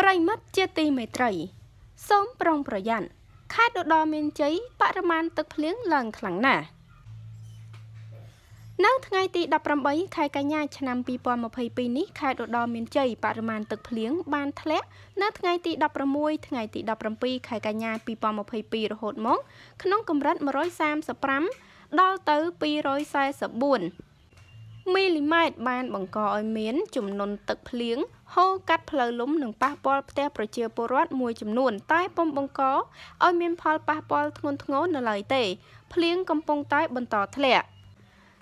ប្រិមិត្តជាទីមេត្រី សូមប្រុងប្រយ័ត្នខេត្តឧត្តរមានជ័យបរិមាណទឹកភ្លៀងឡើងខ្លាំងណាស់នៅថ្ងៃទី18ខែកញ្ញាឆ្នាំ2022នេះខេត្តឧត្តរមានជ័យបរិមាណទឹកភ្លៀងបានធ្លាក់នៅថ្ងៃទី16ថ្ងៃទី17ខែកញ្ញា2022រហូតមកក្នុងកម្រិត135ដល់ទៅ244មីលីម៉ែត្របានបង្កឲ្យមានជំនន់ទឹកភ្លៀងហូរកាត់ផ្លូវលំនិងប៉ះពាល់ផ្ទះប្រជាពលរដ្ឋមួយចំនួនតែពុំបង្កឲ្យមានផលប៉ះពាល់ធ្ងន់ធ្ងរនៅឡើយទេភ្លៀងកំពុងតែបន្តធ្លាក់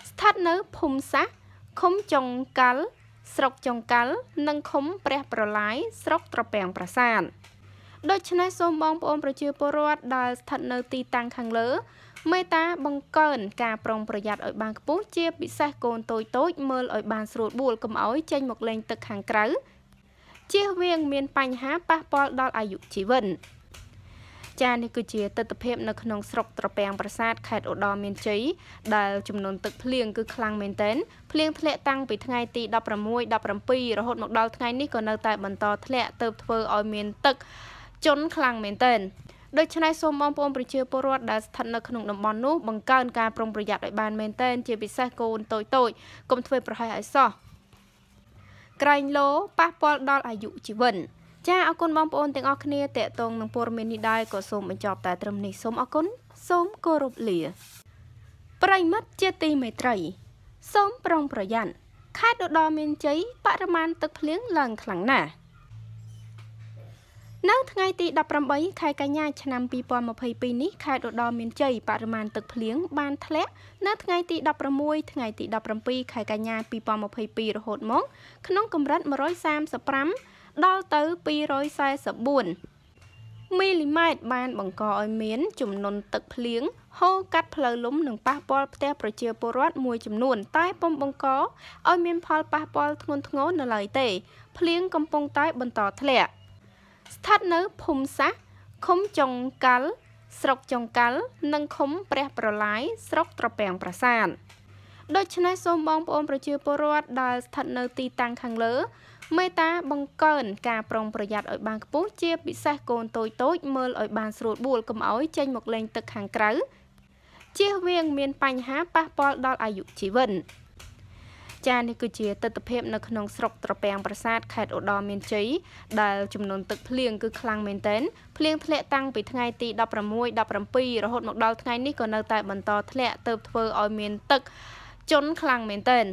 ស្ថិតនៅភូមិសាសឃុំចុងកាល់ស្រុកចុងកាល់និងឃុំព្រះប្រឡាយស្រុកត្រពាំងប្រាសាទដូច្នេះសូមបងប្អូនប្រជាពលរដ្ឋដែលស្ថិតនៅទីតាំងខាងលើមេត្តាបង្កើនការប្រុងប្រយ័ត្នឲ្យបានខ្ពស់ជាពិសេសកូនតូចតូចមើលឲ្យបានស្រួលបួលកុំឲ្យ ចេញមកលេងទឹកខាងក្រៅជៀសវាងមានបញ្ហាប៉ះពាល់ដល់អាយុជីវិតចានេះគឺជាទស្សនវិជ្ជានៅក្នុងស្រុកត្រពាំងប្រាសាទខេត្តឧត្តរមានជ័យដែលចំនួនទឹកភ្លៀងគឺខ្លាំងមែនទែនភ្លៀងធ្លាក់តាំងពីថ្ងៃទី16 17រហូតមកដល់ថ្ងៃនេះក៏នៅតែបន្តធ្លាក់ទើបធ្វើឲ្យមានទឹកជន់ខ្លាំងមែនទែនដូច្នេះសូមបងប្អូនប្រជាពលរដ្ឋដែលស្ថិតនៅក្នុងតំបន់នោះបង្កើនការប្រុងប្រយ័ត្នឲ្យបានមែនទែនជាពិសេសកូនតូចតូចកុំធ្វើប្រហែសឲ្យសោះក្រែងលោប៉ះពាល់ដល់អាយុជីវិតចាអរគុណបងប្អូនទាំងអស់គ្នាតេតងនឹងព័ត៌មាននេះដែរក៏សូមបញ្ចប់តែ ត្រឹមនេះសូមអរគុណសូមគោរពលាប្រិមិត្តជាទីមេត្រី សូមប្រុងប្រយ័ត្នខេត្តឧត្តរមានជ័យបរិមាណទឹកភ្លៀងឡើងខ្លាំងណាស់នៅថ្ងៃទី18ខែកញ្ញាឆ្នាំ2022នេះខេត្តឧត្តរមានជ័យបរិមាណទឹកភ្លៀងបានធ្លាក់នៅថ្ងៃទី16ថ្ងៃទី17ខែកញ្ញា2022រហូតមកក្នុងកម្រិត135ដល់ទៅ244មីលីម៉ែត្របានបង្កឲ្យមាន ជំនន់ទឹកភ្លៀងហូរកាត់ផ្លូវលំនិងប៉ះពាល់ផ្ទះប្រជាពលរដ្ឋមួយចំនួនតែពុំបង្កឲ្យមានផលប៉ះពាល់ធ្ងន់ធ្ងរនៅឡើយទេភ្លៀងកំពុងតែបន្តធ្លាក់ស្ថិតនៅភូមិសាសឃុំចុងកាល់ស្រុកចុងកាល់និងឃុំព្រះប្រឡាយស្រុកត្រពាំងប្រាសាទដូច្នេះសូមបងប្អូនប្រជាពលរដ្ឋដែលស្ថិតនៅទីតាំងខាងលើមេត្តាបង្កើនការប្រុងប្រយ័ត្នឲ្យបានខ្ពស់ជាពិសេសកូនតូចតូចមើលឲ្យបានស្រួលបួលកុំឲ្យចេញមកលេងទឹកខាងក្រៅជៀសវាងមានបញ្ហាប៉ះពាល់ដល់អាយុជីវិតចានេះគឺជាទស្សនភាពនៅក្នុងស្រុកត្រពាំងប្រាសាទខេត្តឧត្តរមានជ័យដែលចំនួនទឹកភ្លៀងគឺខ្លាំងមែនទែនភ្លៀងធ្លាក់តាំងពីថ្ងៃទី16 17រហូតមកដល់ថ្ងៃនេះក៏នៅតែបន្តធ្លាក់ទើបធ្វើឲ្យមានទឹក ជន់ខ្លាំងមែនទែន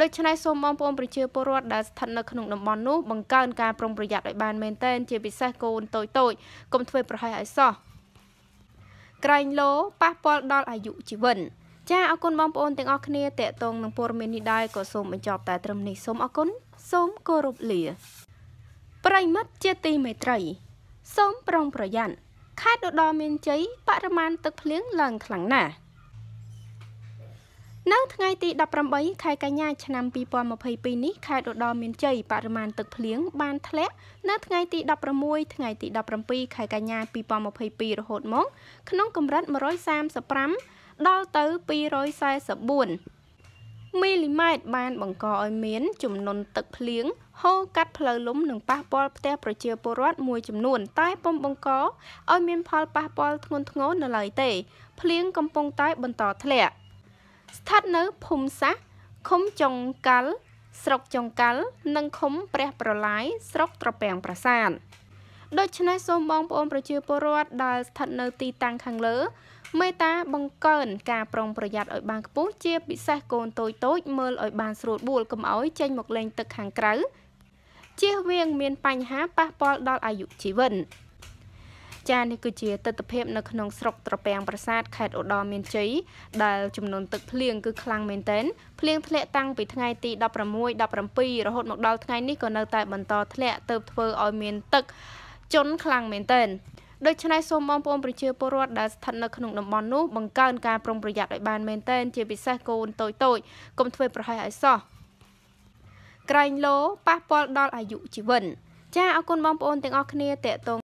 ដូច្នេះសូមបងប្អូនប្រជាពលរដ្ឋដែលស្ថិតនៅក្នុងតំបន់នោះបង្កើនការប្រុងប្រយ័ត្នឲ្យបានមែនទែនជាពិសេសកូនតូចតូចកុំធ្វើប្រហែសឲ្យសោះក្រែងលោប៉ះពាល់ដល់អាយុជីវិត។ចាអរគុណបងប្អូនទាំងអស់គ្នាតេតងនឹងព័ត៌មាននេះដែរក៏សូមបញ្ចប់តែ ត្រឹមនេះសូមអរគុណសូមគោរពលាប្រិមិត្តជាទីមេត្រី សូមប្រុងប្រយ័ត្នខេត្តឧត្តរមានជ័យបរិមាណទឹកភ្លៀងឡើង ខ្លាំងណាស់នៅថ្ងៃទី18ខែកញ្ញាឆ្នាំ2022នេះខេត្តឧត្តរមានជ័យបរិមាណទឹកភ្លៀងបានធ្លាក់នៅថ្ងៃទី16ថ្ងៃទី17ខែកញ្ញា2022រហូតមកក្នុងកម្រិត135ដល់ទៅ244មីលីម៉ែត្របានបង្កឲ្យមានចំនួនទឹកភ្លៀងហូរកាត់ផ្លូវលំ និងប៉ះពាល់ផ្ទះប្រជាពលរដ្ឋមួយចំនួន តែពុំបង្កឲ្យមានផលប៉ះពាល់ធ្ងន់ធ្ងរនៅឡើយទេភ្លៀងកំពុងតែបន្តធ្លាក់ ស្ថិតនៅភូមិសាសឃុំចុងកាល់ស្រុកចុងកាល់និងឃុំព្រះប្រឡាយស្រុកត្រពាំងប្រាសាទដូច្នេះសូមបងប្អូនប្រជាពលរដ្ឋដែលស្ថិតនៅទីតាំងខាងលើមេត្តាបង្កើនការប្រុងប្រយ័ត្នឲ្យបានខ្ពស់ជាពិសេសកូនតូចតូចមើលឲ្យបានស្រួលបួលកុំឲ្យចេញមកលេងទឹកខាងក្រៅជៀសវាងមានបញ្ហាប៉ះពាល់ដល់អាយុជីវិតចានេះគឺជាទស្សនវិជ្ជានៅក្នុងស្រុកត្រពាំងប្រាសាទខេត្តឧត្តរមានជ័យដែលចំនួនទឹកភ្លៀងគឺខ្លាំងមែនទែនភ្លៀងធ្លាក់តាំងពីថ្ងៃទី16 17រហូតមកដល់ថ្ងៃនេះក៏នៅតែបន្តធ្លាក់ទើបធ្វើឲ្យមានទឹកជន់ខ្លាំងមែនទែនដូច្នេះសូមបងប្អូនប្រជាពលរដ្ឋដែលស្ថិតនៅក្នុងតំបន់នោះបង្កើនការប្រុងប្រយ័ត្នឲ្យបានមែនទែនជាពិសេសកូនតូចតូចកុំធ្វើប្រហែសឲ្យសោះក្រែងលោប៉ះពាល់ដល់អាយុជីវិនចាអរគុណបងប្អូនទាំងអស់គ្នាតេតង